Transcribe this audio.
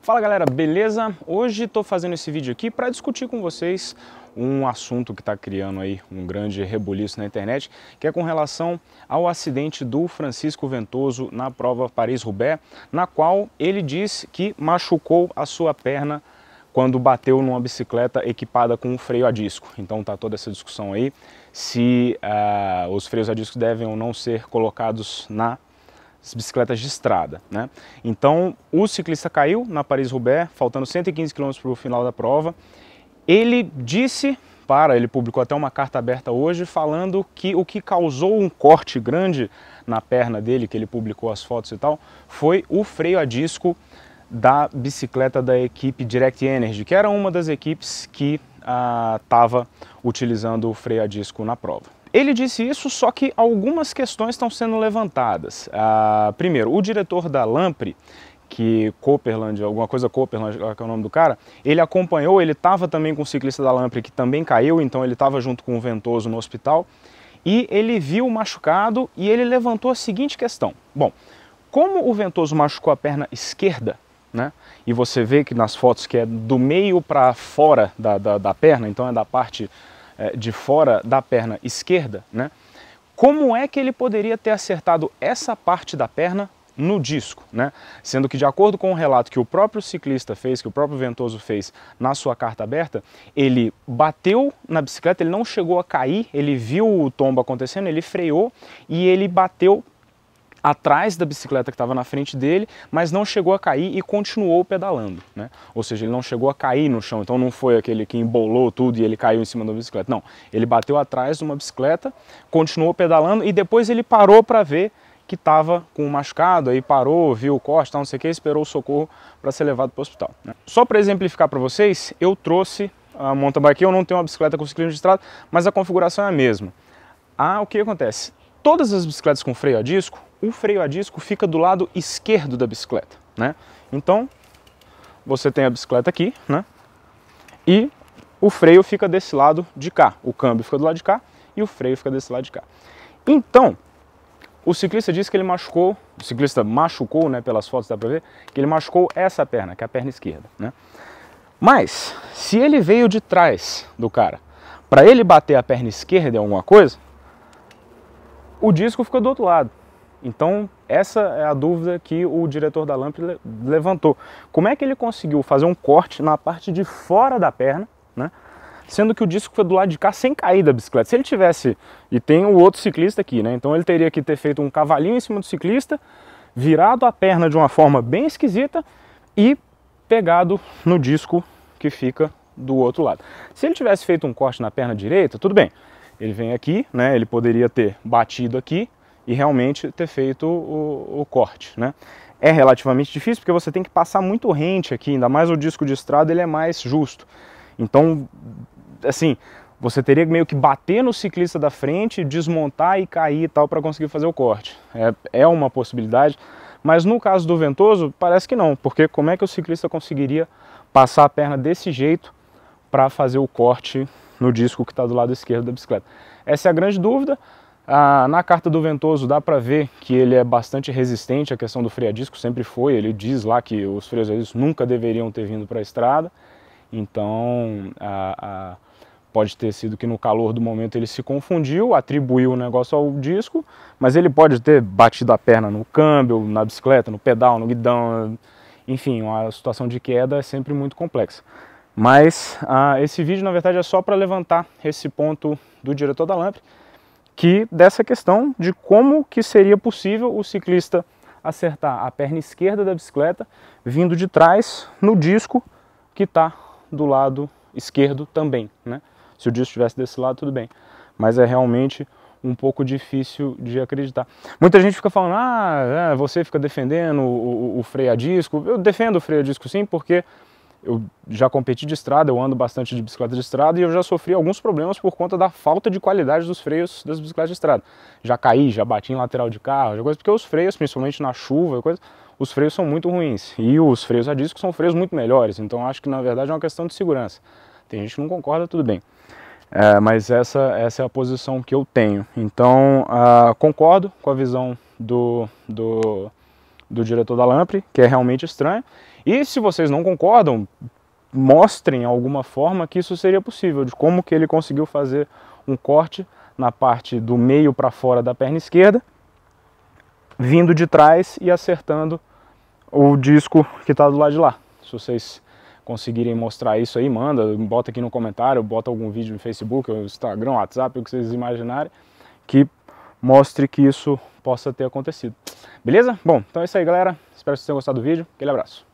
Fala galera, beleza? Hoje estou fazendo esse vídeo aqui para discutir com vocês um assunto que está criando aí um grande rebuliço na internet, que é com relação ao acidente do Francisco Ventoso na prova Paris-Roubaix, na qual ele diz que machucou a sua perna quando bateu numa bicicleta equipada com um freio a disco. Então tá toda essa discussão aí se uh, os freios a disco devem ou não ser colocados na bicicletas de estrada. Né? Então o ciclista caiu na Paris-Roubaix, faltando 115 km para o final da prova. Ele disse para, ele publicou até uma carta aberta hoje falando que o que causou um corte grande na perna dele, que ele publicou as fotos e tal, foi o freio a disco da bicicleta da equipe Direct Energy, que era uma das equipes que estava ah, utilizando o freio a disco na prova. Ele disse isso, só que algumas questões estão sendo levantadas. Ah, primeiro, o diretor da Lampre, que Cooperland, alguma coisa Cooperland, é que é o nome do cara, ele acompanhou, ele estava também com o ciclista da Lampre que também caiu, então ele estava junto com o Ventoso no hospital, e ele viu o machucado e ele levantou a seguinte questão. Bom, como o Ventoso machucou a perna esquerda, né? E você vê que nas fotos que é do meio para fora da, da, da perna, então é da parte é, de fora da perna esquerda, né? Como é que ele poderia ter acertado essa parte da perna no disco, né? Sendo que de acordo com o relato que o próprio ciclista fez, que o próprio Ventoso fez na sua carta aberta, ele bateu na bicicleta, ele não chegou a cair, ele viu o tombo acontecendo, ele freou e ele bateu atrás da bicicleta que estava na frente dele, mas não chegou a cair e continuou pedalando, né? Ou seja, ele não chegou a cair no chão, então não foi aquele que embolou tudo e ele caiu em cima da bicicleta. Não, ele bateu atrás de uma bicicleta, continuou pedalando e depois ele parou para ver que estava com o machucado, aí parou, viu o corte, tal, não sei o que, esperou o socorro para ser levado para o hospital. Né? Só para exemplificar para vocês, eu trouxe a mountain bike, eu não tenho uma bicicleta com ciclismo estrada, mas a configuração é a mesma. Ah, o que acontece? Todas as bicicletas com freio a disco, o freio a disco fica do lado esquerdo da bicicleta, né? Então, você tem a bicicleta aqui, né? E o freio fica desse lado de cá, o câmbio fica do lado de cá e o freio fica desse lado de cá. Então, o ciclista disse que ele machucou, o ciclista machucou, né, pelas fotos dá para ver, que ele machucou essa perna, que é a perna esquerda, né? Mas, se ele veio de trás do cara, para ele bater a perna esquerda em alguma coisa, o disco fica do outro lado. Então, essa é a dúvida que o diretor da LAMP levantou. Como é que ele conseguiu fazer um corte na parte de fora da perna, né? sendo que o disco foi do lado de cá sem cair da bicicleta. Se ele tivesse, e tem o outro ciclista aqui, né? Então ele teria que ter feito um cavalinho em cima do ciclista, virado a perna de uma forma bem esquisita e pegado no disco que fica do outro lado. Se ele tivesse feito um corte na perna direita, tudo bem. Ele vem aqui, né? Ele poderia ter batido aqui e realmente ter feito o, o corte, né? É relativamente difícil porque você tem que passar muito rente aqui, ainda mais o disco de estrada ele é mais justo. Então, assim, você teria meio que bater no ciclista da frente, desmontar e cair e tal para conseguir fazer o corte. É, é uma possibilidade, mas no caso do Ventoso parece que não, porque como é que o ciclista conseguiria passar a perna desse jeito para fazer o corte no disco que está do lado esquerdo da bicicleta? Essa é a grande dúvida. Ah, na carta do Ventoso dá para ver que ele é bastante resistente à questão do freio a disco, sempre foi. Ele diz lá que os freios a disco nunca deveriam ter vindo para a estrada, então ah, ah, pode ter sido que no calor do momento ele se confundiu, atribuiu o negócio ao disco, mas ele pode ter batido a perna no câmbio, na bicicleta, no pedal, no guidão, enfim, uma situação de queda é sempre muito complexa. Mas ah, esse vídeo na verdade é só para levantar esse ponto do diretor da Lampre que dessa questão de como que seria possível o ciclista acertar a perna esquerda da bicicleta vindo de trás no disco que está do lado esquerdo também, né? Se o disco estivesse desse lado, tudo bem. Mas é realmente um pouco difícil de acreditar. Muita gente fica falando, ah, é, você fica defendendo o, o, o freio a disco. Eu defendo o freio a disco sim, porque eu já competi de estrada, eu ando bastante de bicicleta de estrada e eu já sofri alguns problemas por conta da falta de qualidade dos freios das bicicletas de estrada. Já caí, já bati em lateral de carro, já coisa, porque os freios, principalmente na chuva, coisa, os freios são muito ruins. E os freios a disco são freios muito melhores, então acho que na verdade é uma questão de segurança. Tem gente que não concorda, tudo bem. É, mas essa, essa é a posição que eu tenho. Então, uh, concordo com a visão do, do, do diretor da Lampre, que é realmente estranho. E se vocês não concordam, mostrem alguma forma que isso seria possível, de como que ele conseguiu fazer um corte na parte do meio para fora da perna esquerda, vindo de trás e acertando o disco que está do lado de lá. Se vocês conseguirem mostrar isso aí, manda, bota aqui no comentário, bota algum vídeo no Facebook, Instagram, WhatsApp, o que vocês imaginarem, que mostre que isso possa ter acontecido. Beleza? Bom, então é isso aí, galera. Espero que vocês tenham gostado do vídeo. Aquele abraço.